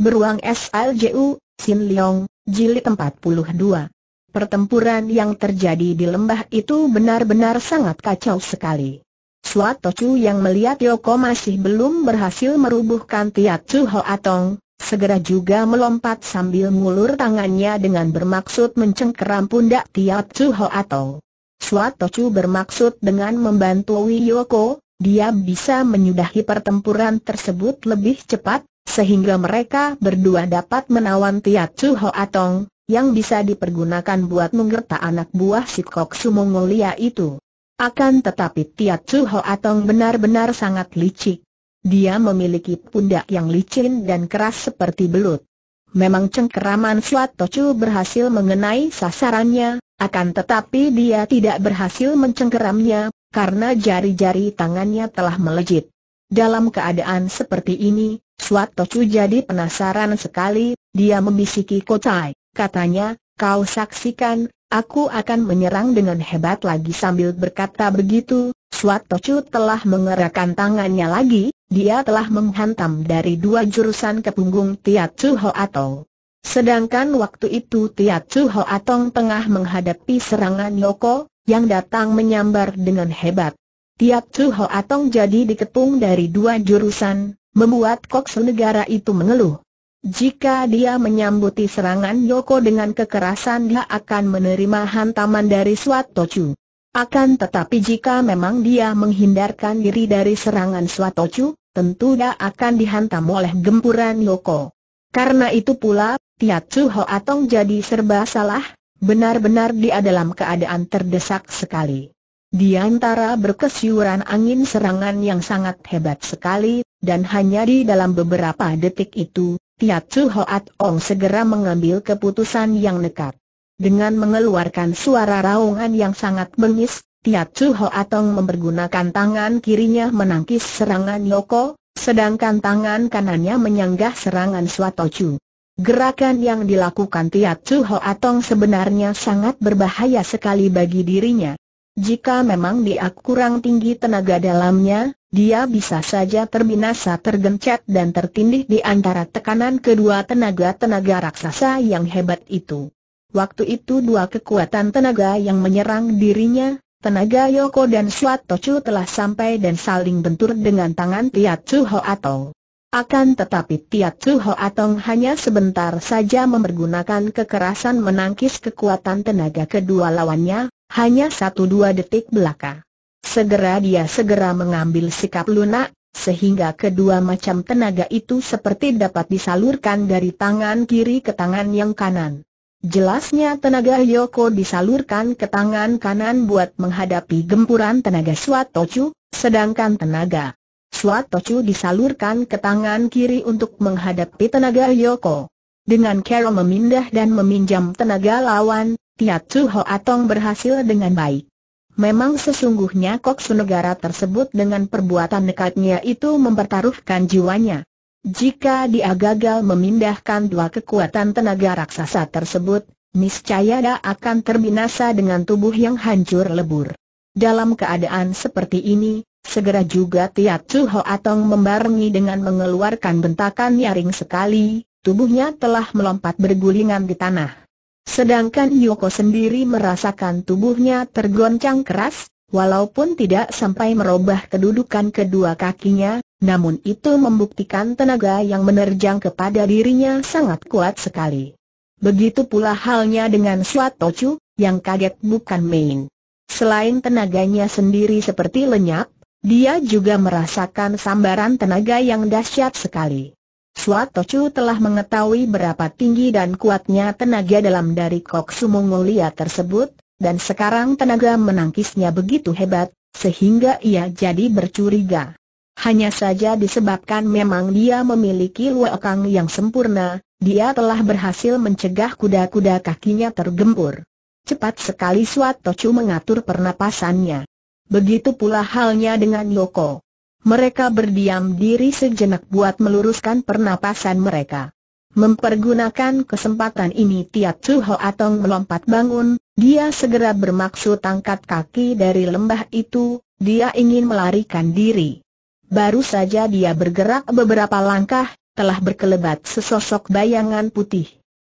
Beruang SLJU, Sin Leong, Jilid 42. Pertempuran yang terjadi di lembah itu benar-benar sangat kacau sekali. Suat yang melihat Yoko masih belum berhasil merubuhkan Ho Atong, segera juga melompat sambil ngulur tangannya dengan bermaksud mencengkeram pundak Ho Atong. Suat Chu bermaksud dengan membantu Yoko, dia bisa menyudahi pertempuran tersebut lebih cepat, sehingga mereka berdua dapat menawan Tiat Chu Ho Atong, yang bisa dipergunakan buat menggerta anak buah si Kok Sumongolia itu. Akan tetapi Tiat Chu Ho Atong benar-benar sangat licik. Dia memiliki pundak yang licin dan keras seperti belut. Memang cengkeraman swat Tocu berhasil mengenai sasarannya, akan tetapi dia tidak berhasil mencengkeramnya, karena jari-jari tangannya telah melejit. Dalam keadaan seperti ini, Suat Tocu jadi penasaran sekali, dia membisiki Kotai, katanya, kau saksikan, aku akan menyerang dengan hebat lagi sambil berkata begitu, Suat Tocu telah mengerahkan tangannya lagi, dia telah menghantam dari dua jurusan ke punggung Tiat Chuho Ho Atong. Sedangkan waktu itu Tiat Chuho Ho Atong tengah menghadapi serangan Yoko, yang datang menyambar dengan hebat. Tiap Chu Ho Atong jadi diketung dari dua jurusan, membuat kok negara itu mengeluh. Jika dia menyambuti serangan Yoko dengan kekerasan dia akan menerima hantaman dari Suato Chu. Akan tetapi jika memang dia menghindarkan diri dari serangan Suato Chu, tentu dia akan dihantam oleh gempuran Yoko. Karena itu pula, Tiat Chu Ho Atong jadi serba salah, benar-benar dia dalam keadaan terdesak sekali. Di antara berkesyuran angin serangan yang sangat hebat sekali, dan hanya di dalam beberapa detik itu, Tiat Su Hoat Ong segera mengambil keputusan yang nekat. Dengan mengeluarkan suara raungan yang sangat bengis, Tiat Su Hoat Ong mempergunakan tangan kirinya menangkis serangan Yoko, sedangkan tangan kanannya menyanggah serangan Swatochu. Gerakan yang dilakukan Tiat Su Hoat Ong sebenarnya sangat berbahaya sekali bagi dirinya, jika memang dia kurang tinggi tenaga dalamnya, dia bisa saja terbinasa tergencet dan tertindih di antara tekanan kedua tenaga-tenaga raksasa yang hebat itu. Waktu itu dua kekuatan tenaga yang menyerang dirinya, tenaga Yoko dan Tochu telah sampai dan saling bentur dengan tangan Tiat Chu Ho Atong. Akan tetapi Tiat Chu Ho Atong hanya sebentar saja mempergunakan kekerasan menangkis kekuatan tenaga kedua lawannya, hanya satu dua detik belaka. Segera dia segera mengambil sikap lunak, sehingga kedua macam tenaga itu seperti dapat disalurkan dari tangan kiri ke tangan yang kanan. Jelasnya tenaga Yoko disalurkan ke tangan kanan buat menghadapi gempuran tenaga Swatochu, sedangkan tenaga Swatochu disalurkan ke tangan kiri untuk menghadapi tenaga Yoko. Dengan Carol memindah dan meminjam tenaga lawan, Ho atong berhasil dengan baik. Memang sesungguhnya kok Sunegara tersebut dengan perbuatan nekatnya itu mempertaruhkan jiwanya. Jika dia gagal memindahkan dua kekuatan tenaga raksasa tersebut, niscaya dia akan terbinasa dengan tubuh yang hancur lebur. Dalam keadaan seperti ini, segera juga Ho atong membarengi dengan mengeluarkan bentakan nyaring sekali, tubuhnya telah melompat bergulingan di tanah. Sedangkan Yoko sendiri merasakan tubuhnya tergoncang keras, walaupun tidak sampai merubah kedudukan kedua kakinya, namun itu membuktikan tenaga yang menerjang kepada dirinya sangat kuat sekali. Begitu pula halnya dengan Suatochu, yang kaget bukan main. Selain tenaganya sendiri seperti lenyap, dia juga merasakan sambaran tenaga yang dahsyat sekali. Suat Tocu telah mengetahui berapa tinggi dan kuatnya tenaga dalam dari Kok Sumongolia tersebut, dan sekarang tenaga menangkisnya begitu hebat, sehingga ia jadi bercuriga. Hanya saja disebabkan memang dia memiliki luakang yang sempurna, dia telah berhasil mencegah kuda-kuda kakinya tergempur. Cepat sekali Suat Tocu mengatur pernapasannya. Begitu pula halnya dengan Yoko mereka berdiam diri sejenak buat meluruskan pernapasan mereka. Mempergunakan kesempatan ini Tiat Chu Ho Atong melompat bangun, dia segera bermaksud angkat kaki dari lembah itu, dia ingin melarikan diri. Baru saja dia bergerak beberapa langkah, telah berkelebat sesosok bayangan putih.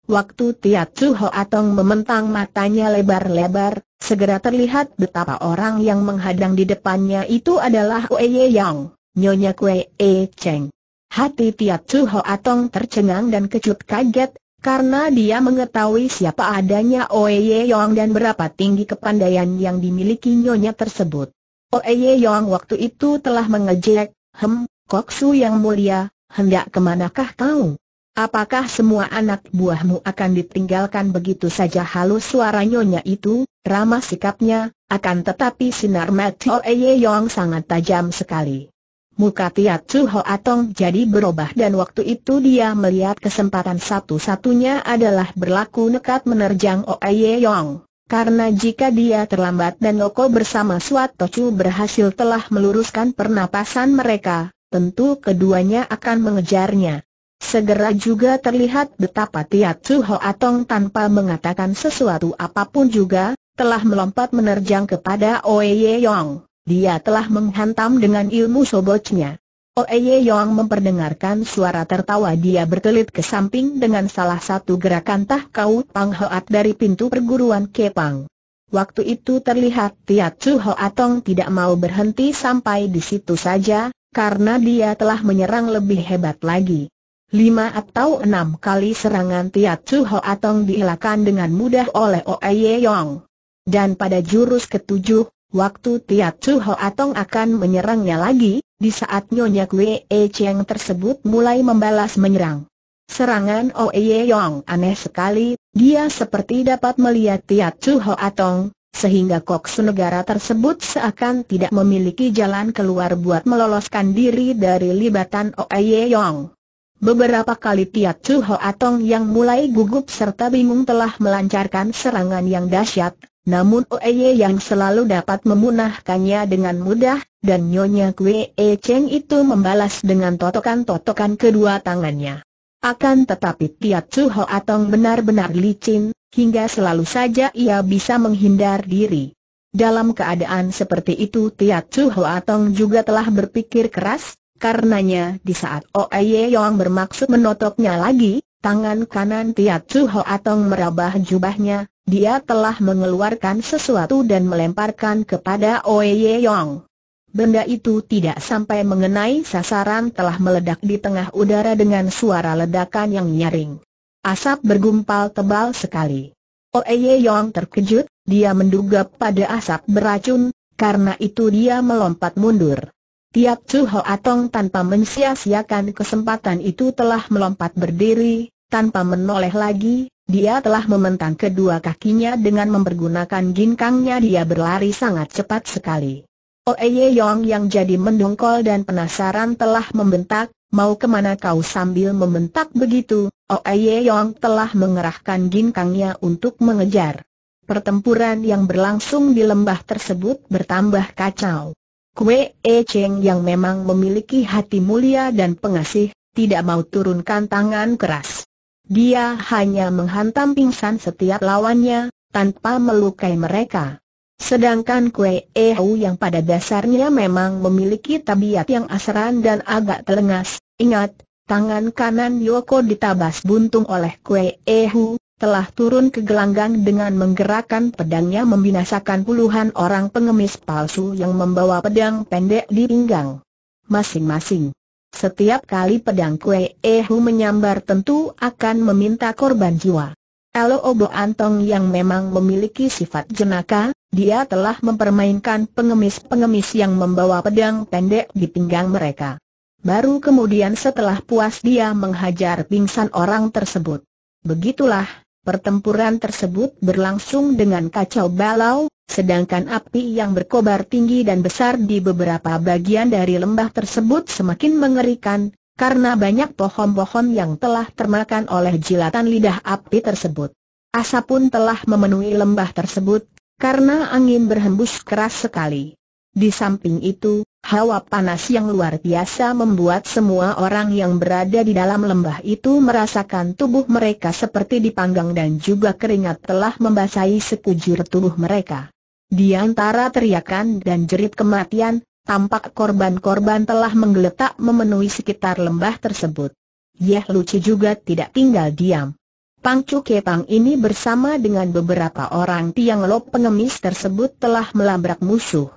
Waktu Tiat Chu Ho Atong mementang matanya lebar-lebar, Segera terlihat betapa orang yang menghadang di depannya itu adalah Wei Yang, Nyonya Kuei E Cheng. Hati Tiat Chu Ho Atong tercengang dan kecut kaget, karena dia mengetahui siapa adanya Wei Yang dan berapa tinggi kepandaian yang dimiliki Nyonya tersebut. Wei Yang waktu itu telah mengejek, Hem, Su yang mulia, hendak kemanakah kau? Apakah semua anak buahmu akan ditinggalkan begitu saja halus suara Nyonya itu? Ramah sikapnya, akan tetapi sinar mata Ye Yong sangat tajam sekali. Muka Tiat Chu Ho Atong jadi berubah dan waktu itu dia melihat kesempatan satu-satunya adalah berlaku nekat menerjang Oye Yong. Karena jika dia terlambat dan Loko bersama Suat Tocu berhasil telah meluruskan pernapasan mereka, tentu keduanya akan mengejarnya. Segera juga terlihat betapa Tiat Chu Ho Atong tanpa mengatakan sesuatu apapun juga, telah melompat menerjang kepada Oye Yong. Dia telah menghantam dengan ilmu sobocnya. Oye Yong memperdengarkan suara tertawa dia berkelit ke samping dengan salah satu gerakan tah kau Pang Hoat dari pintu perguruan Kepang. Waktu itu terlihat Tia Chu Hoatong tidak mau berhenti sampai di situ saja, karena dia telah menyerang lebih hebat lagi. Lima atau enam kali serangan Tia Chu Hoatong dielakkan dengan mudah oleh Oye Yong. Dan pada jurus ketujuh, waktu Tiat Chu Ho Atong akan menyerangnya lagi, di saat Nyonya Kwe E Cheng tersebut mulai membalas menyerang. Serangan Oe Yong aneh sekali, dia seperti dapat melihat Tiat Chu Ho Atong, sehingga Kok negara tersebut seakan tidak memiliki jalan keluar buat meloloskan diri dari libatan Oe Yong. Beberapa kali Tiat Chu Ho Atong yang mulai gugup serta bingung telah melancarkan serangan yang dahsyat, namun Oeye yang selalu dapat memunahkannya dengan mudah, dan Nyonya Kwe e Cheng itu membalas dengan totokan-totokan kedua tangannya. Akan tetapi Tiat Su Ho Atong benar-benar licin, hingga selalu saja ia bisa menghindar diri. Dalam keadaan seperti itu Tiat Su Ho Atong juga telah berpikir keras, karenanya di saat Oeye Yong bermaksud menotoknya lagi, Tangan kanan Tiat Chu Atong merabah jubahnya, dia telah mengeluarkan sesuatu dan melemparkan kepada Oye Yong. Benda itu tidak sampai mengenai sasaran telah meledak di tengah udara dengan suara ledakan yang nyaring. Asap bergumpal tebal sekali. Oye Yong terkejut, dia menduga pada asap beracun, karena itu dia melompat mundur. Tiap Chu Atong tanpa mensia-siakan kesempatan itu telah melompat berdiri, tanpa menoleh lagi, dia telah mementang kedua kakinya dengan mempergunakan ginkangnya dia berlari sangat cepat sekali. Oeye oh, Yong yang jadi mendongkol dan penasaran telah membentak, mau kemana kau sambil membentak begitu, Oeye oh, Yong telah mengerahkan ginkangnya untuk mengejar. Pertempuran yang berlangsung di lembah tersebut bertambah kacau. Kue E Cheng yang memang memiliki hati mulia dan pengasih, tidak mau turunkan tangan keras. Dia hanya menghantam pingsan setiap lawannya, tanpa melukai mereka. Sedangkan Kue E Hu yang pada dasarnya memang memiliki tabiat yang asaran dan agak telengas, ingat, tangan kanan Yoko ditabas buntung oleh Kue E Hu telah turun ke gelanggang dengan menggerakkan pedangnya membinasakan puluhan orang pengemis palsu yang membawa pedang pendek di pinggang. Masing-masing. Setiap kali pedang Kue Ehu menyambar tentu akan meminta korban jiwa. Elo Obo Antong yang memang memiliki sifat jenaka, dia telah mempermainkan pengemis-pengemis yang membawa pedang pendek di pinggang mereka. Baru kemudian setelah puas dia menghajar pingsan orang tersebut. Begitulah, Pertempuran tersebut berlangsung dengan kacau balau, sedangkan api yang berkobar tinggi dan besar di beberapa bagian dari lembah tersebut semakin mengerikan, karena banyak pohon-pohon yang telah termakan oleh jilatan lidah api tersebut. Asap pun telah memenuhi lembah tersebut, karena angin berhembus keras sekali. Di samping itu, Hawa panas yang luar biasa membuat semua orang yang berada di dalam lembah itu merasakan tubuh mereka seperti dipanggang dan juga keringat telah membasahi sekujur tubuh mereka. Di antara teriakan dan jerit kematian, tampak korban-korban telah menggeletak memenuhi sekitar lembah tersebut. Yeh Luci juga tidak tinggal diam. Pang Chu Kepang ini bersama dengan beberapa orang Tiang Lop pengemis tersebut telah melabrak musuh.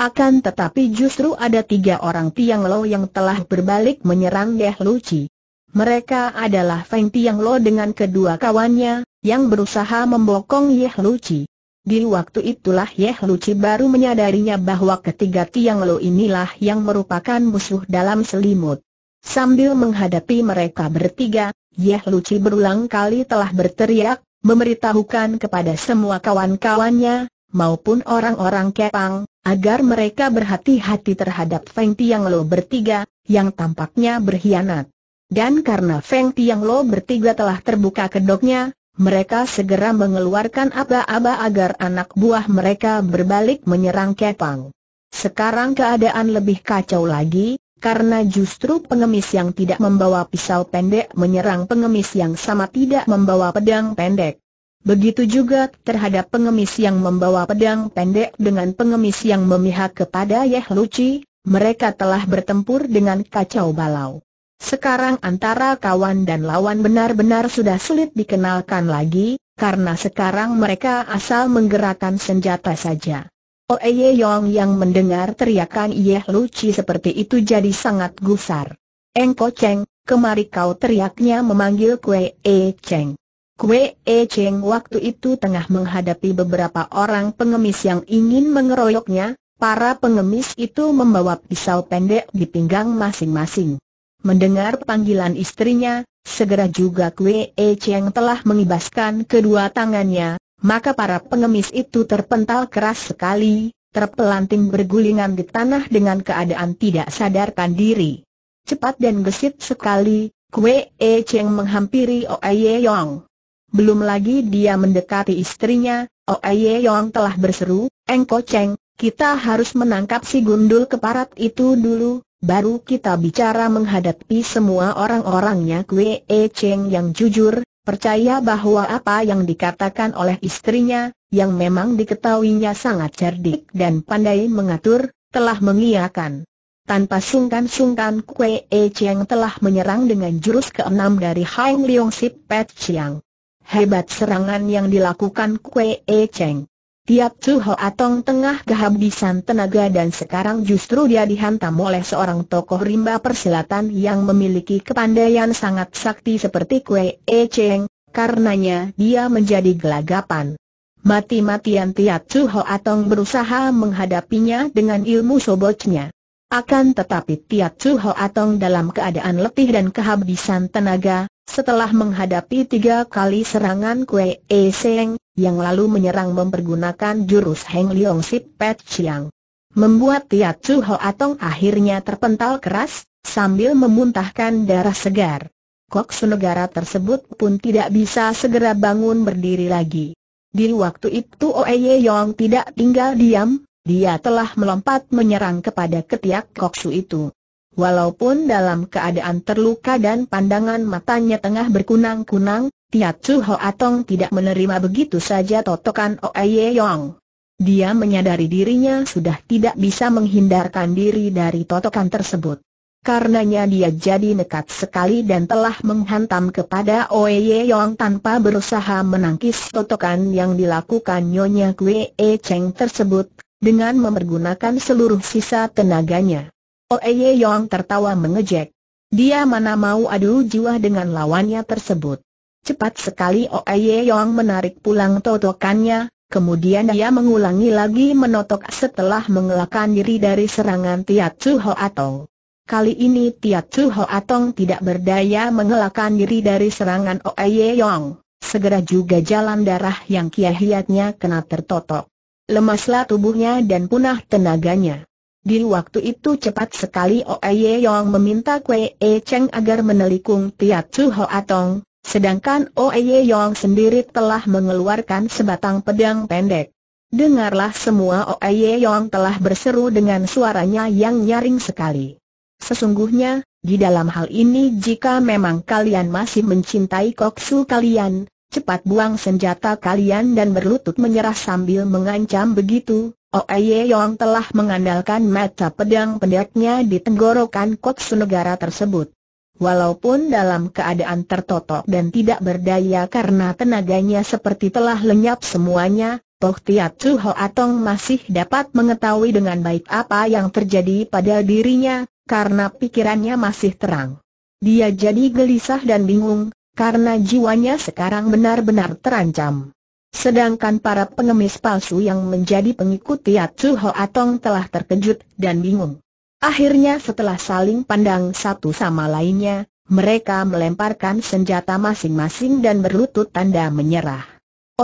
Akan tetapi justru ada tiga orang Tiang Lo yang telah berbalik menyerang Yeh Luci. Mereka adalah Feng Tiang Lo dengan kedua kawannya, yang berusaha membokong Yeh Luci. Di waktu itulah Yeh Luci baru menyadarinya bahwa ketiga Tiang Lo inilah yang merupakan musuh dalam selimut. Sambil menghadapi mereka bertiga, Yeh Luci berulang kali telah berteriak, memberitahukan kepada semua kawan-kawannya, maupun orang-orang Kepang, agar mereka berhati-hati terhadap Feng Tiang Lo bertiga, yang tampaknya berkhianat. Dan karena Feng Tiang bertiga telah terbuka kedoknya, mereka segera mengeluarkan aba-aba agar anak buah mereka berbalik menyerang Kepang. Sekarang keadaan lebih kacau lagi, karena justru pengemis yang tidak membawa pisau pendek menyerang pengemis yang sama tidak membawa pedang pendek. Begitu juga terhadap pengemis yang membawa pedang pendek dengan pengemis yang memihak kepada Yeh Luci, mereka telah bertempur dengan kacau balau. Sekarang antara kawan dan lawan benar-benar sudah sulit dikenalkan lagi, karena sekarang mereka asal menggerakkan senjata saja. Oeye oh, Yong yang mendengar teriakan Yeh Luci seperti itu jadi sangat gusar. Engko Cheng, kemari kau teriaknya memanggil Kue E Cheng. Kue E Cheng waktu itu tengah menghadapi beberapa orang pengemis yang ingin mengeroyoknya, para pengemis itu membawa pisau pendek di pinggang masing-masing. Mendengar panggilan istrinya, segera juga Kue E Cheng telah mengibaskan kedua tangannya, maka para pengemis itu terpental keras sekali, terpelanting bergulingan di tanah dengan keadaan tidak sadarkan diri. Cepat dan gesit sekali, Kue E Cheng menghampiri Oe Yong. Belum lagi dia mendekati istrinya, Oye Yong telah berseru, Engko Cheng, kita harus menangkap si gundul keparat itu dulu, baru kita bicara menghadapi semua orang-orangnya Kwe e Cheng yang jujur, percaya bahwa apa yang dikatakan oleh istrinya, yang memang diketahuinya sangat cerdik dan pandai mengatur, telah mengiakan. Tanpa sungkan-sungkan Kwe E Chiang telah menyerang dengan jurus keenam dari Hang Leong Sip Pet Chiang. Hebat serangan yang dilakukan Kue E Cheng. Tiap Chu Ho Atong tengah kehabisan tenaga dan sekarang justru dia dihantam oleh seorang tokoh rimba persilatan yang memiliki kepandaian sangat sakti seperti Kue E Cheng, karenanya dia menjadi gelagapan. Mati-matian Tiap Chu Ho Atong berusaha menghadapinya dengan ilmu sobocnya. Akan tetapi Tiap Chu Ho Atong dalam keadaan letih dan kehabisan tenaga, setelah menghadapi tiga kali serangan Kue E Seng, yang lalu menyerang mempergunakan jurus Heng liong Sip Pet Chiang. Membuat Tiat Chu Ho Atong akhirnya terpental keras, sambil memuntahkan darah segar. Kok Sunegara tersebut pun tidak bisa segera bangun berdiri lagi. Di waktu itu Ye Yong tidak tinggal diam, dia telah melompat menyerang kepada ketiak Koksu itu. Walaupun dalam keadaan terluka dan pandangan matanya tengah berkunang-kunang, Tiat Chu Ho Atong tidak menerima begitu saja totokan Oye Yong. Dia menyadari dirinya sudah tidak bisa menghindarkan diri dari totokan tersebut. Karenanya dia jadi nekat sekali dan telah menghantam kepada Oye Yong tanpa berusaha menangkis totokan yang dilakukan Nyonya Kwe E Cheng tersebut, dengan memergunakan seluruh sisa tenaganya. Oeye Yong tertawa mengejek. Dia mana mau adu jiwa dengan lawannya tersebut. Cepat sekali Oeye Yong menarik pulang totokannya, kemudian dia mengulangi lagi menotok setelah mengelakkan diri dari serangan Tiat Chu Atong. Kali ini Tiat Chu Atong tidak berdaya mengelakkan diri dari serangan Oeye Yong. Segera juga jalan darah yang kiahiatnya kena tertotok. Lemaslah tubuhnya dan punah tenaganya. Di waktu itu cepat sekali Oe Yong meminta Kwe E Cheng agar menelikung Tiat Chu Ho Atong, sedangkan Oe Yong sendiri telah mengeluarkan sebatang pedang pendek. Dengarlah semua Oe Yong telah berseru dengan suaranya yang nyaring sekali. Sesungguhnya, di dalam hal ini jika memang kalian masih mencintai koksu kalian, cepat buang senjata kalian dan berlutut menyerah sambil mengancam begitu, Oe oh, Yong telah mengandalkan mata pedang pendeknya di tenggorokan Kotsu negara tersebut. Walaupun dalam keadaan tertotok dan tidak berdaya karena tenaganya seperti telah lenyap semuanya, Tok Tiat Chu Atong masih dapat mengetahui dengan baik apa yang terjadi pada dirinya, karena pikirannya masih terang. Dia jadi gelisah dan bingung, karena jiwanya sekarang benar-benar terancam. Sedangkan para pengemis palsu yang menjadi pengikut Tiat Ho Atong telah terkejut dan bingung. Akhirnya setelah saling pandang satu sama lainnya, mereka melemparkan senjata masing-masing dan berlutut tanda menyerah.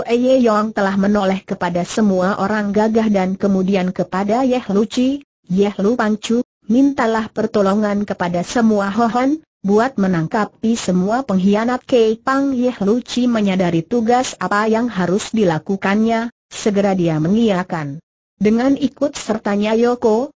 Oeye Yong telah menoleh kepada semua orang gagah dan kemudian kepada Yeh Chi, Yeh Lu Pang Chu, mintalah pertolongan kepada semua Ho Hon, buat menangkapi semua pengkhianat Kei Pang Yeh Luci menyadari tugas apa yang harus dilakukannya, segera dia mengiakan. Dengan ikut sertanya Yoko,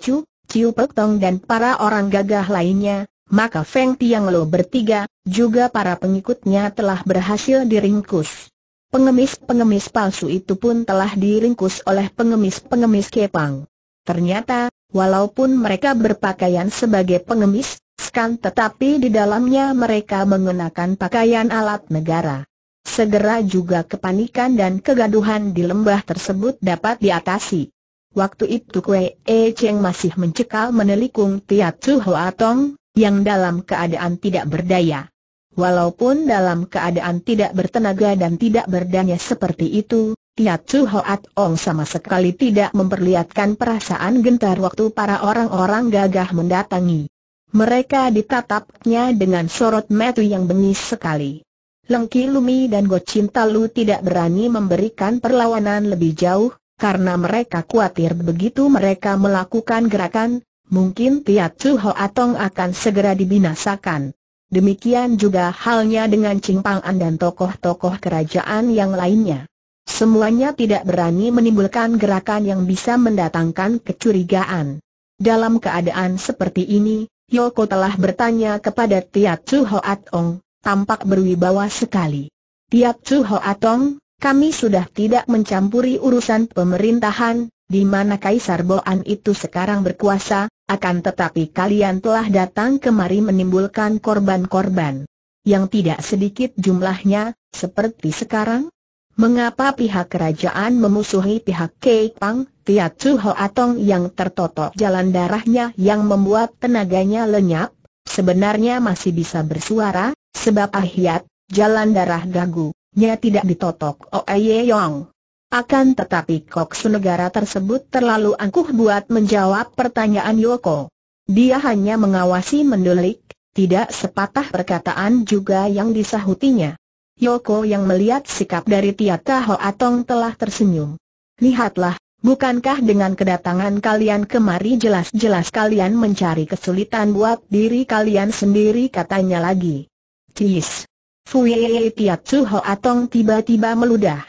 Chu, Ciu Pek Tong dan para orang gagah lainnya, maka Feng Tiang Lo bertiga, juga para pengikutnya telah berhasil diringkus. Pengemis-pengemis palsu itu pun telah diringkus oleh pengemis-pengemis Kepang. Ternyata, walaupun mereka berpakaian sebagai pengemis, Skan tetapi di dalamnya mereka mengenakan pakaian alat negara. Segera juga kepanikan dan kegaduhan di lembah tersebut dapat diatasi. Waktu itu Kwe E Cheng masih mencekal menelikung Tiat Hoa Tong, yang dalam keadaan tidak berdaya. Walaupun dalam keadaan tidak bertenaga dan tidak berdaya seperti itu, Tiat Hoa Tong sama sekali tidak memperlihatkan perasaan gentar waktu para orang-orang gagah mendatangi. Mereka ditatapnya dengan sorot metu yang bengis sekali. Lengki Lumi dan Go Lu tidak berani memberikan perlawanan lebih jauh, karena mereka khawatir begitu mereka melakukan gerakan, mungkin Tiat Chu Ho Atong akan segera dibinasakan. Demikian juga halnya dengan Cingpangan dan tokoh-tokoh kerajaan yang lainnya. Semuanya tidak berani menimbulkan gerakan yang bisa mendatangkan kecurigaan. Dalam keadaan seperti ini, Yoko telah bertanya kepada Tiat Chu Hoat Ong, tampak berwibawa sekali. Tiat Chu Hoat Ong, kami sudah tidak mencampuri urusan pemerintahan, di mana Kaisar Boan itu sekarang berkuasa, akan tetapi kalian telah datang kemari menimbulkan korban-korban. Yang tidak sedikit jumlahnya, seperti sekarang, Mengapa pihak kerajaan memusuhi pihak Kei Pang, Tiat Su Ho Atong yang tertotok jalan darahnya yang membuat tenaganya lenyap? Sebenarnya masih bisa bersuara, sebab akhirat jalan darah gagu, nya tidak ditotok Oye Yong. Akan tetapi kok negara tersebut terlalu angkuh buat menjawab pertanyaan Yoko. Dia hanya mengawasi mendelik, tidak sepatah perkataan juga yang disahutinya. Yoko yang melihat sikap dari Tiata Atong telah tersenyum. Lihatlah, bukankah dengan kedatangan kalian kemari jelas-jelas kalian mencari kesulitan buat diri kalian sendiri katanya lagi. Cis. Fuyeye Tiatsu Atong tiba-tiba meludah.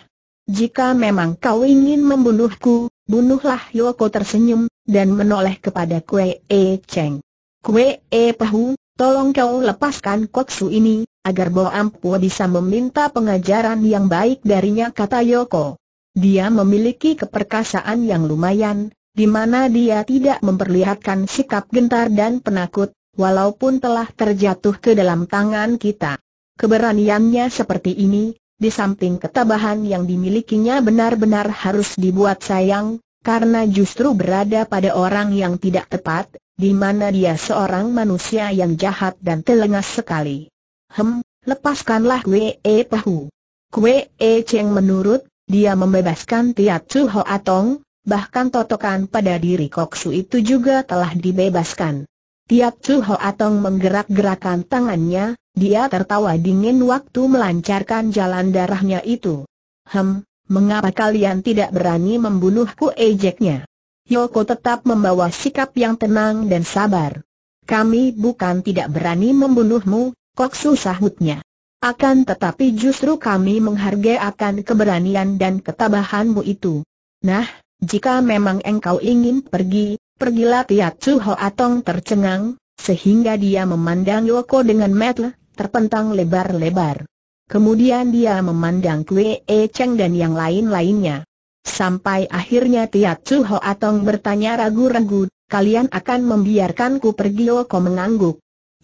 Jika memang kau ingin membunuhku, bunuhlah Yoko tersenyum, dan menoleh kepada Kue E Cheng. Kue E Pahu, tolong kau lepaskan koksu ini, agar Bo Ampo bisa meminta pengajaran yang baik darinya kata Yoko. Dia memiliki keperkasaan yang lumayan, di mana dia tidak memperlihatkan sikap gentar dan penakut, walaupun telah terjatuh ke dalam tangan kita. Keberaniannya seperti ini, di samping ketabahan yang dimilikinya benar-benar harus dibuat sayang, karena justru berada pada orang yang tidak tepat, di mana dia seorang manusia yang jahat dan telengas sekali. Hem, lepaskanlah Wee Pahu. E Kue E Cheng menurut, dia membebaskan Tiat Chu Ho Atong, bahkan totokan pada diri Koksu itu juga telah dibebaskan. Tiat Chu Ho Atong menggerak-gerakan tangannya, dia tertawa dingin waktu melancarkan jalan darahnya itu. Hem, mengapa kalian tidak berani membunuhku ejeknya? Yoko tetap membawa sikap yang tenang dan sabar. Kami bukan tidak berani membunuhmu, Koksu sahutnya. Akan tetapi justru kami menghargai akan keberanian dan ketabahanmu itu. Nah, jika memang engkau ingin pergi, pergilah Tiat Chu Atong tercengang, sehingga dia memandang Yoko dengan metle, terpentang lebar-lebar. Kemudian dia memandang Kwe E Cheng dan yang lain-lainnya. Sampai akhirnya Tiat Chu Atong bertanya ragu-ragu, kalian akan membiarkanku pergi Yoko mengangguk.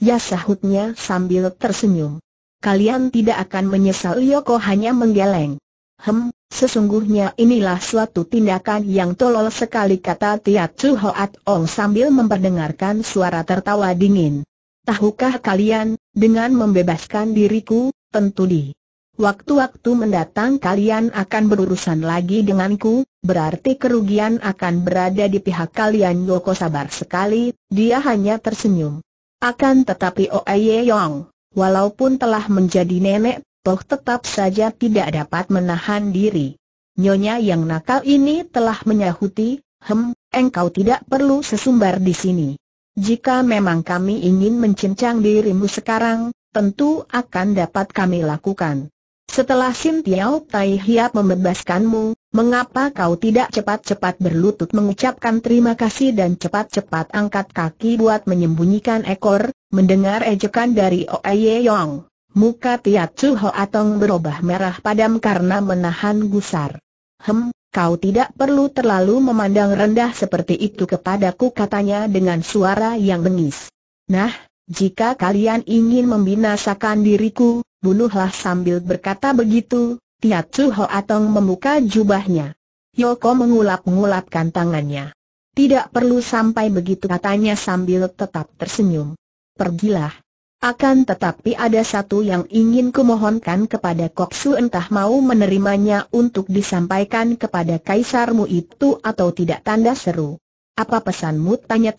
Ya sahutnya sambil tersenyum. Kalian tidak akan menyesal Yoko hanya menggeleng. Hem, sesungguhnya inilah suatu tindakan yang tolol sekali kata Tiat Tzu Hoat Ong sambil memperdengarkan suara tertawa dingin. Tahukah kalian, dengan membebaskan diriku, tentu di Waktu-waktu mendatang kalian akan berurusan lagi denganku, berarti kerugian akan berada di pihak kalian Yoko sabar sekali, dia hanya tersenyum. Akan tetapi Oye Yong, walaupun telah menjadi nenek, toh tetap saja tidak dapat menahan diri. Nyonya yang nakal ini telah menyahuti, hem, engkau tidak perlu sesumbar di sini. Jika memang kami ingin mencincang dirimu sekarang, tentu akan dapat kami lakukan. Setelah Sin Tiao Tai Hiap membebaskanmu, mengapa kau tidak cepat-cepat berlutut mengucapkan terima kasih dan cepat-cepat angkat kaki buat menyembunyikan ekor? Mendengar ejekan dari Oye Yong, muka Tiat Chu Hoatong berubah merah padam karena menahan gusar. Hem, kau tidak perlu terlalu memandang rendah seperti itu kepadaku katanya dengan suara yang bengis. Nah, jika kalian ingin membinasakan diriku, bunuhlah sambil berkata begitu, Ho Atong membuka jubahnya. Yoko mengulap-ngulapkan tangannya. Tidak perlu sampai begitu katanya sambil tetap tersenyum. Pergilah. Akan tetapi ada satu yang ingin kumohonkan kepada Koksu entah mau menerimanya untuk disampaikan kepada kaisarmu itu atau tidak tanda seru. Apa pesanmu? Tanya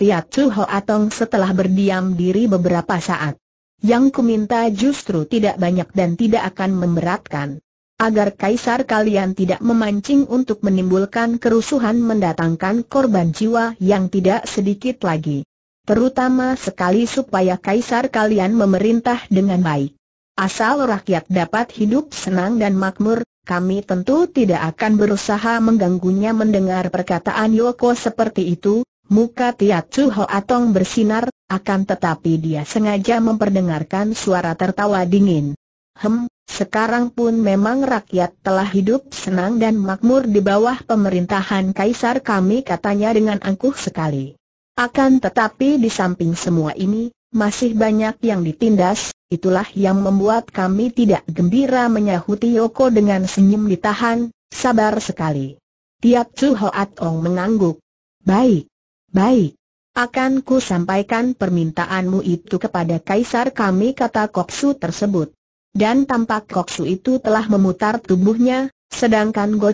Ho Atong setelah berdiam diri beberapa saat. Yang kuminta justru tidak banyak dan tidak akan memberatkan. Agar kaisar kalian tidak memancing untuk menimbulkan kerusuhan mendatangkan korban jiwa yang tidak sedikit lagi. Terutama sekali supaya kaisar kalian memerintah dengan baik. Asal rakyat dapat hidup senang dan makmur, kami tentu tidak akan berusaha mengganggunya mendengar perkataan Yoko seperti itu, Muka Chu Ho Atong bersinar, akan tetapi dia sengaja memperdengarkan suara tertawa dingin. Hem, sekarang pun memang rakyat telah hidup senang dan makmur di bawah pemerintahan kaisar kami katanya dengan angkuh sekali. Akan tetapi di samping semua ini, masih banyak yang ditindas, itulah yang membuat kami tidak gembira menyahuti Yoko dengan senyum ditahan, sabar sekali. Tiap Chu Ho Atong mengangguk. Baik, Baik. Akan ku sampaikan permintaanmu itu kepada kaisar kami kata Koksu tersebut. Dan tampak Koksu itu telah memutar tubuhnya, sedangkan Go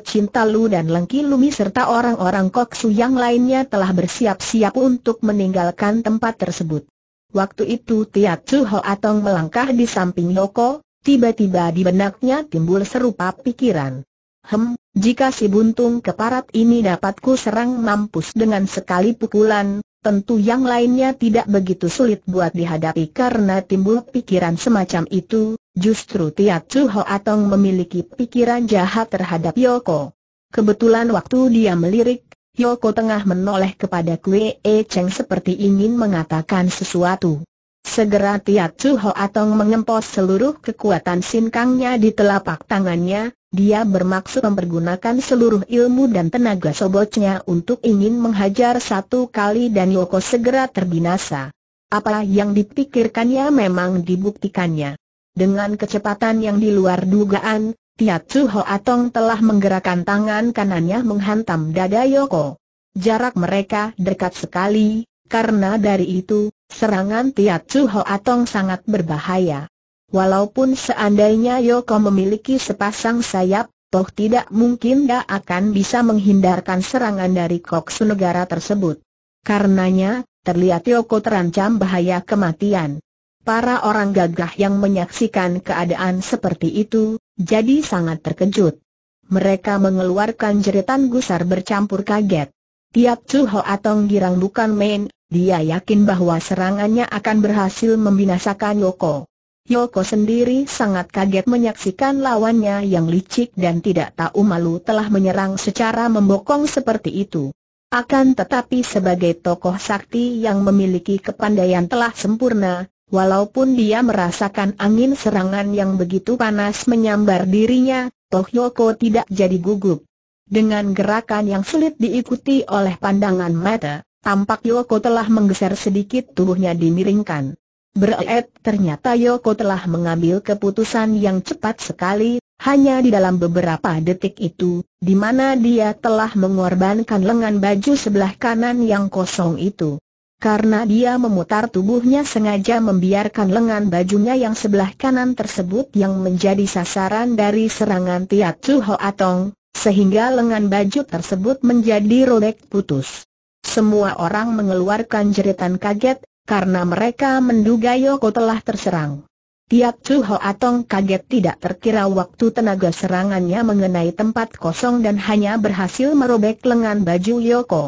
Lu dan Lengki Lumi serta orang-orang Koksu yang lainnya telah bersiap-siap untuk meninggalkan tempat tersebut. Waktu itu Tiat Su Ho Atong melangkah di samping Yoko, tiba-tiba di benaknya timbul serupa pikiran. Hem, jika si buntung keparat ini dapatku serang mampus dengan sekali pukulan, tentu yang lainnya tidak begitu sulit buat dihadapi karena timbul pikiran semacam itu, justru Tiat Chu Atong memiliki pikiran jahat terhadap Yoko. Kebetulan waktu dia melirik, Yoko tengah menoleh kepada Kue E Cheng seperti ingin mengatakan sesuatu. Segera Tiat Chu Atong mengempos seluruh kekuatan sinkangnya di telapak tangannya, dia bermaksud mempergunakan seluruh ilmu dan tenaga sobotnya untuk ingin menghajar satu kali dan Yoko segera terbinasa. Apa yang dipikirkannya memang dibuktikannya. Dengan kecepatan yang di luar dugaan, Tiatsu Atong telah menggerakkan tangan kanannya menghantam dada Yoko. Jarak mereka dekat sekali, karena dari itu, serangan Tiatsu Atong sangat berbahaya. Walaupun seandainya Yoko memiliki sepasang sayap, toh tidak mungkin dia akan bisa menghindarkan serangan dari koksu negara tersebut. Karenanya, terlihat Yoko terancam bahaya kematian. Para orang gagah yang menyaksikan keadaan seperti itu, jadi sangat terkejut. Mereka mengeluarkan jeritan gusar bercampur kaget. Tiap Chu atau girang bukan main, dia yakin bahwa serangannya akan berhasil membinasakan Yoko. Yoko sendiri sangat kaget menyaksikan lawannya yang licik dan tidak tahu malu telah menyerang secara membokong seperti itu. Akan tetapi sebagai tokoh sakti yang memiliki kepandaian telah sempurna, walaupun dia merasakan angin serangan yang begitu panas menyambar dirinya, Toh Yoko tidak jadi gugup. Dengan gerakan yang sulit diikuti oleh pandangan mata, tampak Yoko telah menggeser sedikit tubuhnya dimiringkan. Berarti ternyata Yoko telah mengambil keputusan yang cepat sekali, hanya di dalam beberapa detik itu, di mana dia telah mengorbankan lengan baju sebelah kanan yang kosong itu. Karena dia memutar tubuhnya sengaja membiarkan lengan bajunya yang sebelah kanan tersebut yang menjadi sasaran dari serangan Tiat Chu Atong, sehingga lengan baju tersebut menjadi robek putus. Semua orang mengeluarkan jeritan kaget, karena mereka menduga Yoko telah terserang. Tiap Chuho Atong kaget tidak terkira waktu tenaga serangannya mengenai tempat kosong dan hanya berhasil merobek lengan baju Yoko.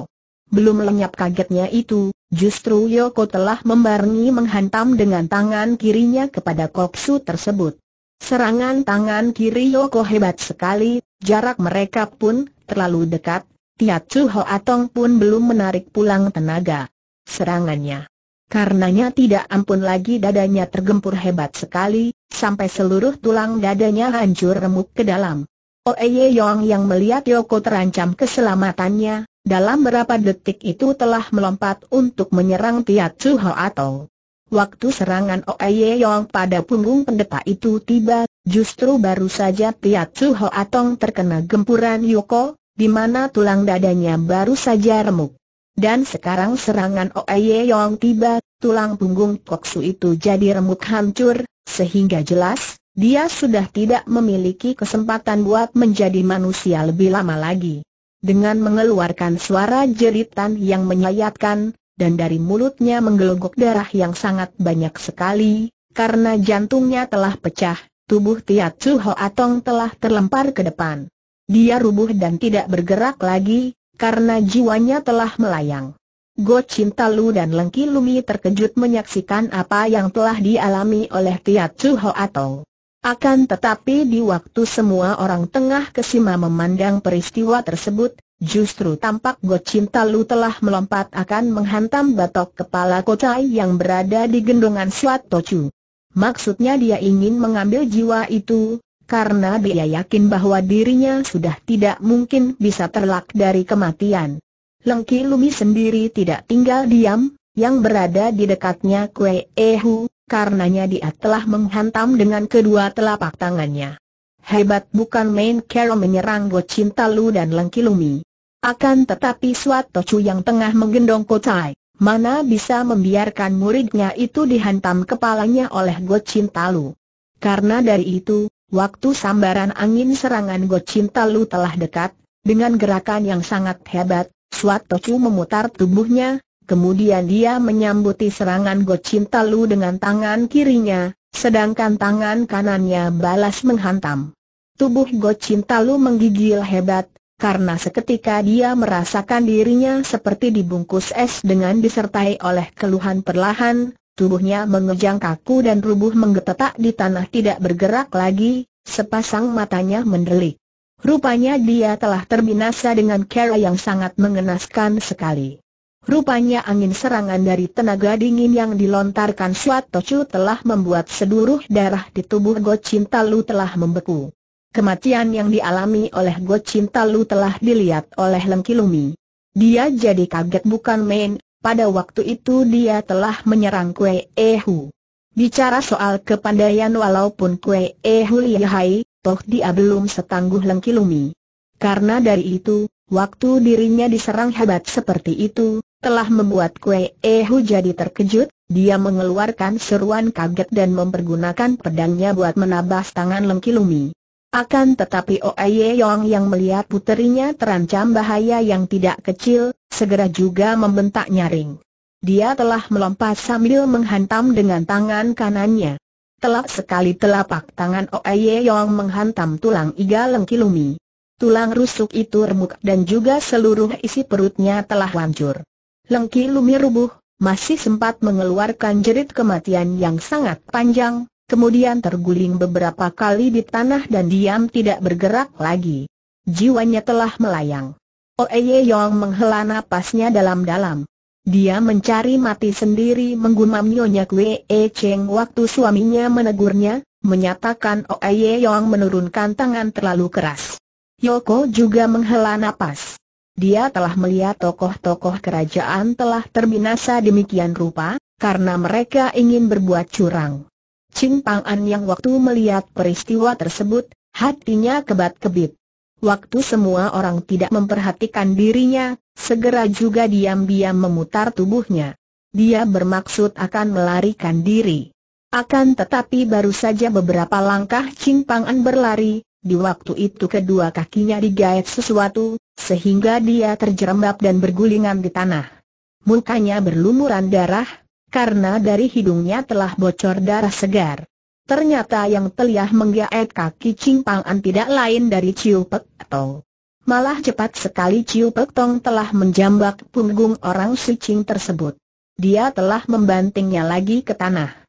Belum lenyap kagetnya itu, justru Yoko telah membarengi menghantam dengan tangan kirinya kepada koksu tersebut. Serangan tangan kiri Yoko hebat sekali, jarak mereka pun terlalu dekat, Tiat Chu Atong pun belum menarik pulang tenaga serangannya. Karenanya tidak ampun lagi dadanya tergempur hebat sekali, sampai seluruh tulang dadanya hancur remuk ke dalam. Oeye oh, Yong yang melihat Yoko terancam keselamatannya, dalam berapa detik itu telah melompat untuk menyerang Tiatsu Ho Atong. Waktu serangan Oeye oh, Yong pada punggung pendeta itu tiba, justru baru saja Tiatsu Ho Atong terkena gempuran Yoko, di mana tulang dadanya baru saja remuk. Dan sekarang serangan Oye Yong tiba, tulang punggung Koksu itu jadi remuk hancur, sehingga jelas, dia sudah tidak memiliki kesempatan buat menjadi manusia lebih lama lagi. Dengan mengeluarkan suara jeritan yang menyayatkan, dan dari mulutnya menggelogok darah yang sangat banyak sekali, karena jantungnya telah pecah, tubuh Tiat Chu Atong telah terlempar ke depan. Dia rubuh dan tidak bergerak lagi, karena jiwanya telah melayang. Go Cinta Lu dan Lengki Lumi terkejut menyaksikan apa yang telah dialami oleh Tia Chu Ho Atong. Akan tetapi di waktu semua orang tengah kesima memandang peristiwa tersebut, justru tampak Go Cinta Lu telah melompat akan menghantam batok kepala kocai yang berada di gendongan Suat Tochu. Maksudnya dia ingin mengambil jiwa itu, karena dia yakin bahwa dirinya sudah tidak mungkin bisa terlak dari kematian. Lengki Lumi sendiri tidak tinggal diam, yang berada di dekatnya Kue Ehu, karenanya dia telah menghantam dengan kedua telapak tangannya. Hebat bukan main Carol menyerang Go Cinta Lu dan Lengki Lumi. Akan tetapi Suat Tocu yang tengah menggendong Kotai, mana bisa membiarkan muridnya itu dihantam kepalanya oleh Go Cinta Karena dari itu, Waktu sambaran angin serangan Cinta Lu telah dekat, dengan gerakan yang sangat hebat, Swat Tocu memutar tubuhnya, kemudian dia menyambuti serangan Cinta Lu dengan tangan kirinya, sedangkan tangan kanannya balas menghantam. Tubuh Cinta Lu menggigil hebat, karena seketika dia merasakan dirinya seperti dibungkus es dengan disertai oleh keluhan perlahan, tubuhnya mengejang kaku dan rubuh menggetetak di tanah tidak bergerak lagi, sepasang matanya mendelik. Rupanya dia telah terbinasa dengan cara yang sangat mengenaskan sekali. Rupanya angin serangan dari tenaga dingin yang dilontarkan Suat Tocu telah membuat seluruh darah di tubuh Cinta Lu telah membeku. Kematian yang dialami oleh Cinta Lu telah dilihat oleh Lengkilumi. Dia jadi kaget bukan main, pada waktu itu dia telah menyerang Kue Ehu. Bicara soal kepandaian walaupun Kue Ehu lihai, toh dia belum setangguh Lengkilumi. Karena dari itu, waktu dirinya diserang hebat seperti itu, telah membuat Kue Ehu jadi terkejut, dia mengeluarkan seruan kaget dan mempergunakan pedangnya buat menabas tangan Lengkilumi. Akan tetapi Oye Yong yang melihat puterinya terancam bahaya yang tidak kecil, segera juga membentak nyaring. Dia telah melompat sambil menghantam dengan tangan kanannya. Telak sekali telapak tangan Oeye Yong menghantam tulang iga lengkilumi. Tulang rusuk itu remuk dan juga seluruh isi perutnya telah hancur. Lengkilumi rubuh, masih sempat mengeluarkan jerit kematian yang sangat panjang, kemudian terguling beberapa kali di tanah dan diam tidak bergerak lagi. Jiwanya telah melayang. Oeye oh, eh, Yong menghela napasnya dalam-dalam. Dia mencari mati sendiri menggumam Nyonya Kwe E eh, Cheng waktu suaminya menegurnya, menyatakan Oeye oh, eh, Yong menurunkan tangan terlalu keras. Yoko juga menghela napas. Dia telah melihat tokoh-tokoh kerajaan telah terbinasa demikian rupa, karena mereka ingin berbuat curang. Ching Pang An yang waktu melihat peristiwa tersebut, hatinya kebat-kebit. Waktu semua orang tidak memperhatikan dirinya, segera juga diam-diam memutar tubuhnya. Dia bermaksud akan melarikan diri. Akan tetapi baru saja beberapa langkah Ching Pang berlari, di waktu itu kedua kakinya digait sesuatu, sehingga dia terjerembab dan bergulingan di tanah. Mukanya berlumuran darah, karena dari hidungnya telah bocor darah segar. Ternyata yang teliah menggaet kaki An tidak lain dari Ciu Pek Tong. Malah cepat sekali Ciu Pek Tong telah menjambak punggung orang sucing tersebut. Dia telah membantingnya lagi ke tanah.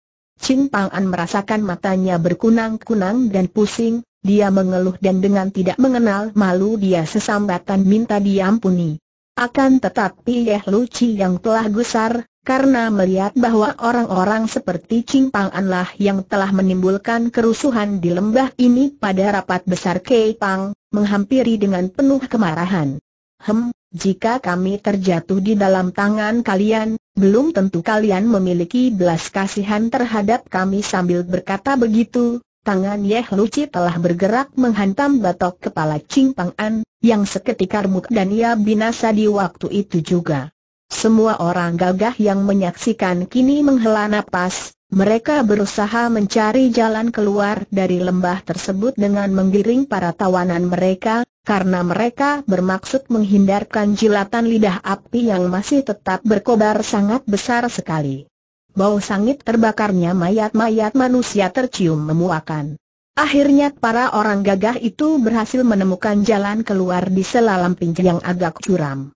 An merasakan matanya berkunang-kunang dan pusing, dia mengeluh dan dengan tidak mengenal malu dia sesambatan minta diampuni. Akan tetapi Yeh Chi yang telah gusar, karena melihat bahwa orang-orang seperti Pang An lah yang telah menimbulkan kerusuhan di lembah ini pada rapat besar Pang, menghampiri dengan penuh kemarahan. Hem, jika kami terjatuh di dalam tangan kalian, belum tentu kalian memiliki belas kasihan terhadap kami sambil berkata begitu. Tangan Yeh Luci telah bergerak menghantam batok kepala Pang An, yang seketika remuk dan ia binasa di waktu itu juga. Semua orang gagah yang menyaksikan kini menghela nafas. mereka berusaha mencari jalan keluar dari lembah tersebut dengan menggiring para tawanan mereka, karena mereka bermaksud menghindarkan jilatan lidah api yang masih tetap berkobar sangat besar sekali. Bau sangit terbakarnya mayat-mayat manusia tercium memuakan. Akhirnya para orang gagah itu berhasil menemukan jalan keluar di selalam pinggir yang agak curam.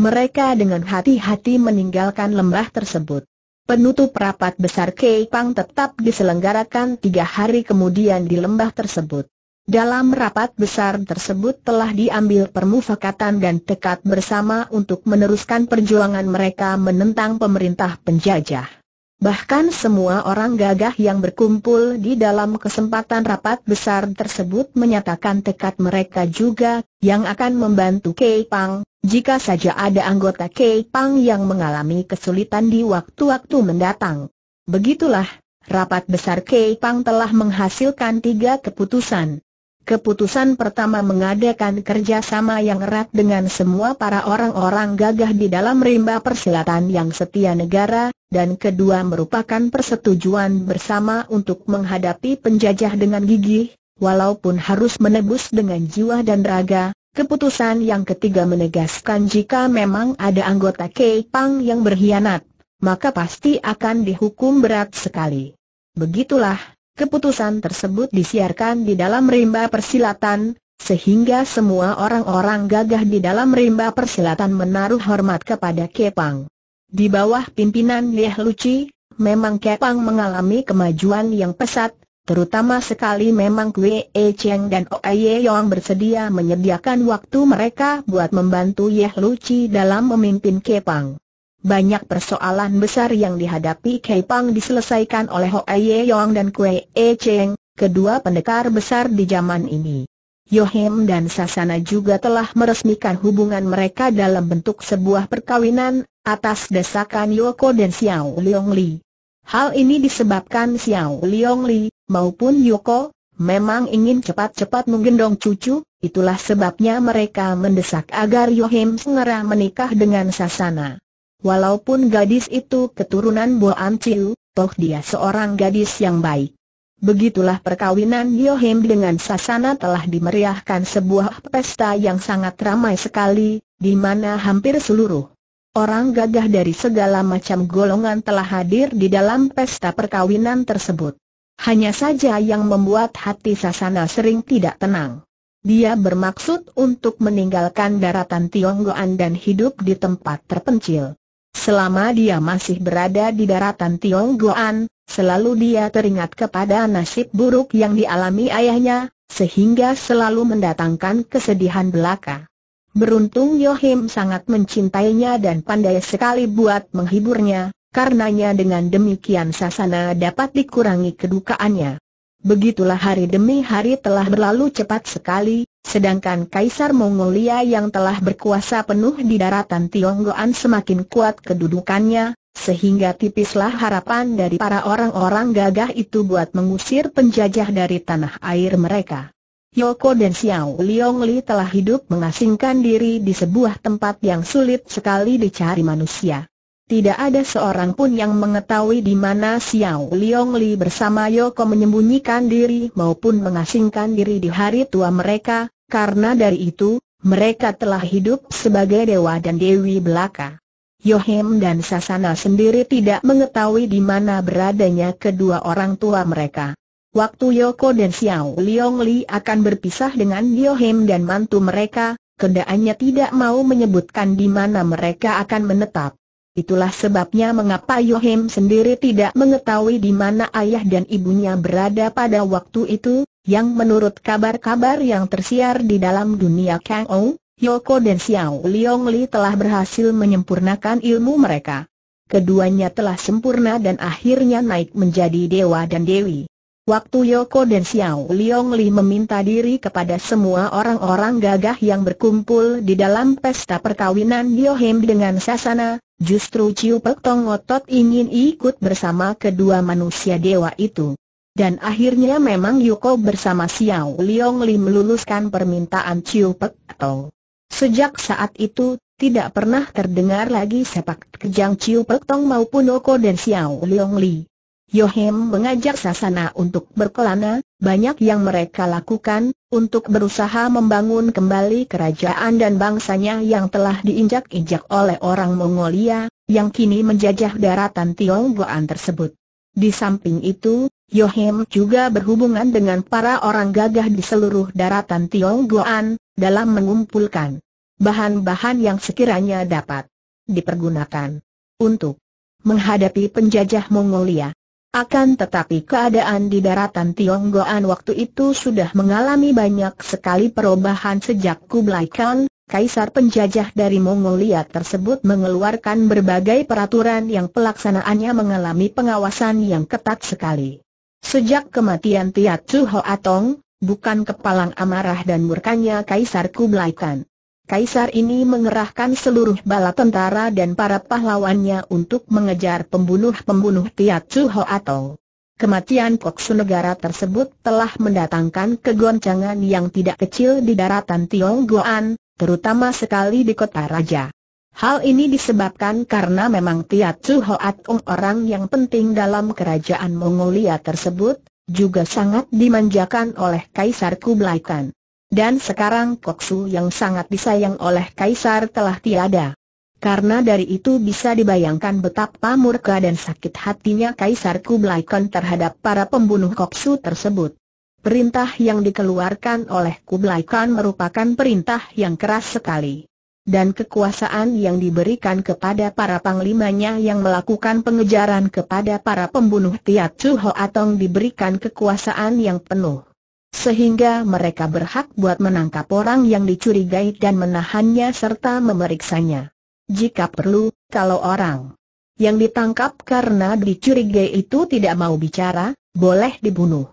Mereka dengan hati-hati meninggalkan lembah tersebut. Penutup rapat besar Keipang tetap diselenggarakan tiga hari kemudian di lembah tersebut. Dalam rapat besar tersebut telah diambil permufakatan dan tekad bersama untuk meneruskan perjuangan mereka menentang pemerintah penjajah. Bahkan semua orang gagah yang berkumpul di dalam kesempatan rapat besar tersebut menyatakan tekad mereka juga, yang akan membantu Kei Pang, jika saja ada anggota Kei Pang yang mengalami kesulitan di waktu-waktu mendatang. Begitulah, rapat besar Kei Pang telah menghasilkan tiga keputusan. Keputusan pertama mengadakan kerjasama yang erat dengan semua para orang-orang gagah di dalam rimba persilatan yang setia negara, dan kedua merupakan persetujuan bersama untuk menghadapi penjajah dengan gigih, walaupun harus menebus dengan jiwa dan raga. Keputusan yang ketiga menegaskan jika memang ada anggota Pang yang berkhianat, maka pasti akan dihukum berat sekali. Begitulah, Keputusan tersebut disiarkan di dalam rimba persilatan, sehingga semua orang-orang gagah di dalam rimba persilatan menaruh hormat kepada Kepang. Di bawah pimpinan Lieh Luci, memang Kepang mengalami kemajuan yang pesat, terutama sekali memang Kwe E Cheng dan O Oye Yong bersedia menyediakan waktu mereka buat membantu Yeh Luci dalam memimpin Kepang. Banyak persoalan besar yang dihadapi Kei Pang diselesaikan oleh Hoa Yong dan Kue E Cheng, kedua pendekar besar di zaman ini. Yohem dan Sasana juga telah meresmikan hubungan mereka dalam bentuk sebuah perkawinan, atas desakan Yoko dan Xiao Leong Li. Hal ini disebabkan Xiao Leong Li, maupun Yoko, memang ingin cepat-cepat menggendong cucu, itulah sebabnya mereka mendesak agar Yohem segera menikah dengan Sasana. Walaupun gadis itu keturunan Boam Chiu, toh dia seorang gadis yang baik. Begitulah perkawinan Yohim dengan Sasana telah dimeriahkan sebuah pesta yang sangat ramai sekali, di mana hampir seluruh orang gagah dari segala macam golongan telah hadir di dalam pesta perkawinan tersebut. Hanya saja yang membuat hati Sasana sering tidak tenang. Dia bermaksud untuk meninggalkan daratan Tionggoan dan hidup di tempat terpencil. Selama dia masih berada di daratan Tionggoan, selalu dia teringat kepada nasib buruk yang dialami ayahnya, sehingga selalu mendatangkan kesedihan belaka. Beruntung Yohim sangat mencintainya dan pandai sekali buat menghiburnya, karenanya dengan demikian sasana dapat dikurangi kedukaannya. Begitulah hari demi hari telah berlalu cepat sekali, Sedangkan Kaisar Mongolia yang telah berkuasa penuh di daratan Tionggoan semakin kuat kedudukannya, sehingga tipislah harapan dari para orang-orang gagah itu buat mengusir penjajah dari tanah air mereka. Yoko dan Xiao Liongli telah hidup mengasingkan diri di sebuah tempat yang sulit sekali dicari manusia. Tidak ada seorang pun yang mengetahui di mana Xiao Liong Li bersama Yoko menyembunyikan diri maupun mengasingkan diri di hari tua mereka, karena dari itu, mereka telah hidup sebagai dewa dan dewi belaka. Yohem dan Sasana sendiri tidak mengetahui di mana beradanya kedua orang tua mereka. Waktu Yoko dan Xiao Liong Li akan berpisah dengan Yohem dan mantu mereka, keduanya tidak mau menyebutkan di mana mereka akan menetap. Itulah sebabnya mengapa Yohim sendiri tidak mengetahui di mana ayah dan ibunya berada pada waktu itu, yang menurut kabar-kabar yang tersiar di dalam dunia Kang Ou, Yoko dan Xiao Liong Li telah berhasil menyempurnakan ilmu mereka. Keduanya telah sempurna dan akhirnya naik menjadi dewa dan dewi. Waktu Yoko dan Xiao Liong Li meminta diri kepada semua orang-orang gagah yang berkumpul di dalam pesta perkawinan Yohim dengan Sasana, Justru Ciu Pek Tong Otot ingin ikut bersama kedua manusia dewa itu. Dan akhirnya memang Yuko bersama Xiao Liong Li meluluskan permintaan Ciu Pek Tong. Sejak saat itu, tidak pernah terdengar lagi sepak kejang Ciu Pek Tong maupun Oko dan Xiao Liong Li. Yohem mengajak Sasana untuk berkelana, banyak yang mereka lakukan, untuk berusaha membangun kembali kerajaan dan bangsanya yang telah diinjak-injak oleh orang Mongolia, yang kini menjajah daratan Tionggoan tersebut. Di samping itu, Yohem juga berhubungan dengan para orang gagah di seluruh daratan Tionggoan, dalam mengumpulkan bahan-bahan yang sekiranya dapat dipergunakan untuk menghadapi penjajah Mongolia. Akan tetapi keadaan di daratan Tionggoan waktu itu sudah mengalami banyak sekali perubahan sejak Kublai Khan, kaisar penjajah dari Mongolia tersebut mengeluarkan berbagai peraturan yang pelaksanaannya mengalami pengawasan yang ketat sekali. Sejak kematian Tiat Chu Hoatong, bukan kepalang amarah dan murkanya kaisar Kublai Khan. Kaisar ini mengerahkan seluruh bala tentara dan para pahlawannya untuk mengejar pembunuh-pembunuh Tiacu Ho atau Kematian Koksu negara tersebut telah mendatangkan kegoncangan yang tidak kecil di daratan Tionggoan, terutama sekali di kota raja. Hal ini disebabkan karena memang Tiacu Ho Atong orang yang penting dalam kerajaan Mongolia tersebut, juga sangat dimanjakan oleh Kaisar Kublai Khan. Dan sekarang Koksu yang sangat disayang oleh Kaisar telah tiada. Karena dari itu bisa dibayangkan betapa murka dan sakit hatinya Kaisar Kublai Khan terhadap para pembunuh Koksu tersebut. Perintah yang dikeluarkan oleh Kublai Khan merupakan perintah yang keras sekali. Dan kekuasaan yang diberikan kepada para panglimanya yang melakukan pengejaran kepada para pembunuh Tiat Chu Ho Atong diberikan kekuasaan yang penuh sehingga mereka berhak buat menangkap orang yang dicurigai dan menahannya serta memeriksanya. Jika perlu, kalau orang yang ditangkap karena dicurigai itu tidak mau bicara, boleh dibunuh.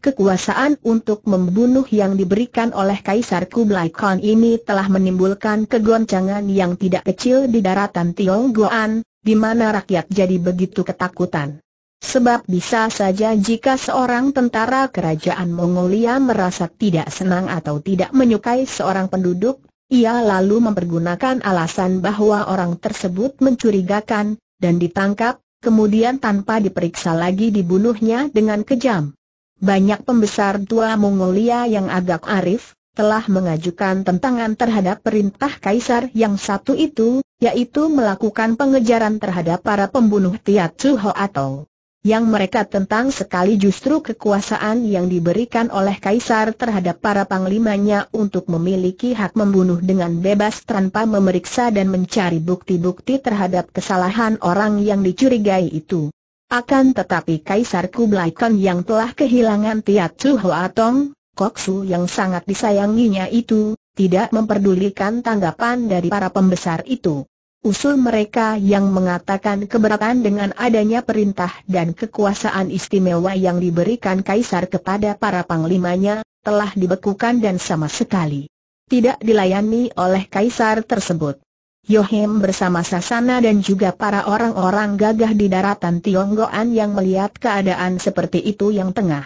Kekuasaan untuk membunuh yang diberikan oleh Kaisar Kublai Khan ini telah menimbulkan kegoncangan yang tidak kecil di daratan Tionggoan, di mana rakyat jadi begitu ketakutan. Sebab bisa saja jika seorang tentara kerajaan Mongolia merasa tidak senang atau tidak menyukai seorang penduduk, ia lalu mempergunakan alasan bahwa orang tersebut mencurigakan, dan ditangkap, kemudian tanpa diperiksa lagi dibunuhnya dengan kejam. Banyak pembesar tua Mongolia yang agak arif, telah mengajukan tentangan terhadap perintah kaisar yang satu itu, yaitu melakukan pengejaran terhadap para pembunuh Tiat Suho atau yang mereka tentang sekali justru kekuasaan yang diberikan oleh Kaisar terhadap para panglimanya untuk memiliki hak membunuh dengan bebas tanpa memeriksa dan mencari bukti-bukti terhadap kesalahan orang yang dicurigai itu. Akan tetapi Kaisar Kublai Khan yang telah kehilangan Tiatsu Atong, Koksu yang sangat disayanginya itu, tidak memperdulikan tanggapan dari para pembesar itu usul mereka yang mengatakan keberatan dengan adanya perintah dan kekuasaan istimewa yang diberikan kaisar kepada para panglimanya, telah dibekukan dan sama sekali tidak dilayani oleh kaisar tersebut. Yohem bersama Sasana dan juga para orang-orang gagah di daratan Tionggoan yang melihat keadaan seperti itu yang tengah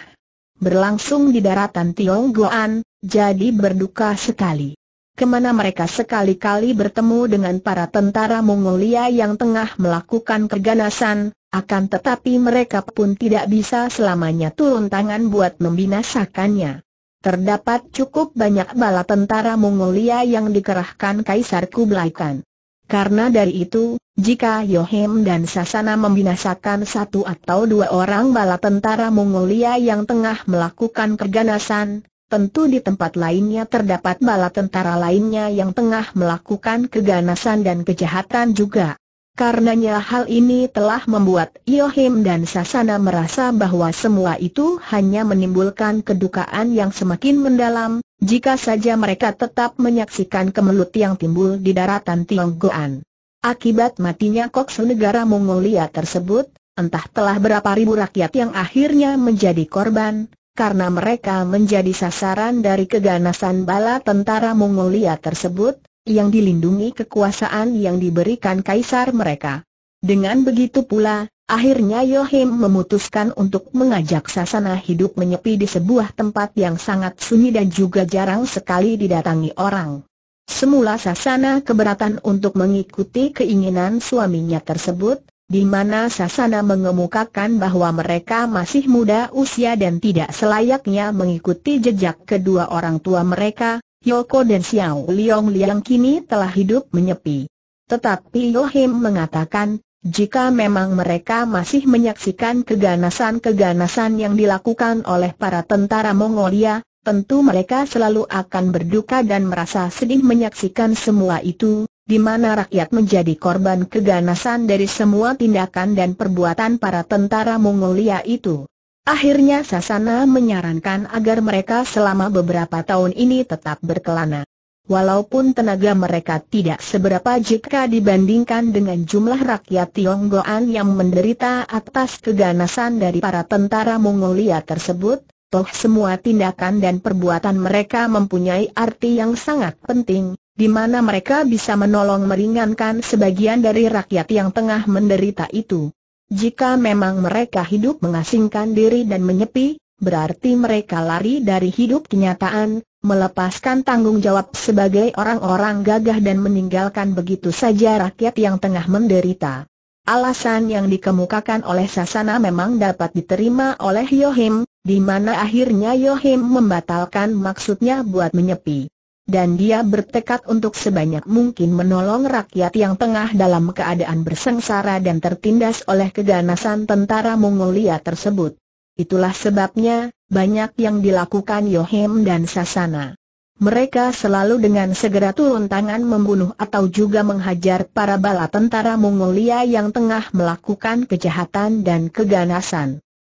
berlangsung di daratan Tionggoan, jadi berduka sekali kemana mereka sekali-kali bertemu dengan para tentara Mongolia yang tengah melakukan keganasan, akan tetapi mereka pun tidak bisa selamanya turun tangan buat membinasakannya. Terdapat cukup banyak bala tentara Mongolia yang dikerahkan Kaisar Kublai Khan. Karena dari itu, jika Yohem dan Sasana membinasakan satu atau dua orang bala tentara Mongolia yang tengah melakukan keganasan, tentu di tempat lainnya terdapat bala tentara lainnya yang tengah melakukan keganasan dan kejahatan juga. Karenanya hal ini telah membuat Yohim dan Sasana merasa bahwa semua itu hanya menimbulkan kedukaan yang semakin mendalam, jika saja mereka tetap menyaksikan kemelut yang timbul di daratan Tionggoan. Akibat matinya koksu negara Mongolia tersebut, entah telah berapa ribu rakyat yang akhirnya menjadi korban, karena mereka menjadi sasaran dari keganasan bala tentara Mongolia tersebut, yang dilindungi kekuasaan yang diberikan kaisar mereka. Dengan begitu pula, akhirnya Yohim memutuskan untuk mengajak sasana hidup menyepi di sebuah tempat yang sangat sunyi dan juga jarang sekali didatangi orang. Semula Sasana keberatan untuk mengikuti keinginan suaminya tersebut, di mana Sasana mengemukakan bahwa mereka masih muda usia dan tidak selayaknya mengikuti jejak kedua orang tua mereka, Yoko dan Xiao Liang Liang kini telah hidup menyepi. Tetapi Yohim mengatakan, jika memang mereka masih menyaksikan keganasan-keganasan yang dilakukan oleh para tentara Mongolia, tentu mereka selalu akan berduka dan merasa sedih menyaksikan semua itu, di mana rakyat menjadi korban keganasan dari semua tindakan dan perbuatan para tentara Mongolia itu. Akhirnya Sasana menyarankan agar mereka selama beberapa tahun ini tetap berkelana. Walaupun tenaga mereka tidak seberapa jika dibandingkan dengan jumlah rakyat Tionggoan yang menderita atas keganasan dari para tentara Mongolia tersebut, toh semua tindakan dan perbuatan mereka mempunyai arti yang sangat penting, di mana mereka bisa menolong meringankan sebagian dari rakyat yang tengah menderita itu. Jika memang mereka hidup mengasingkan diri dan menyepi, berarti mereka lari dari hidup kenyataan, melepaskan tanggung jawab sebagai orang-orang gagah dan meninggalkan begitu saja rakyat yang tengah menderita. Alasan yang dikemukakan oleh Sasana memang dapat diterima oleh Yohim, di mana akhirnya Yohim membatalkan maksudnya buat menyepi dan dia bertekad untuk sebanyak mungkin menolong rakyat yang tengah dalam keadaan bersengsara dan tertindas oleh keganasan tentara Mongolia tersebut. Itulah sebabnya, banyak yang dilakukan Yohem dan Sasana. Mereka selalu dengan segera turun tangan membunuh atau juga menghajar para bala tentara Mongolia yang tengah melakukan kejahatan dan keganasan.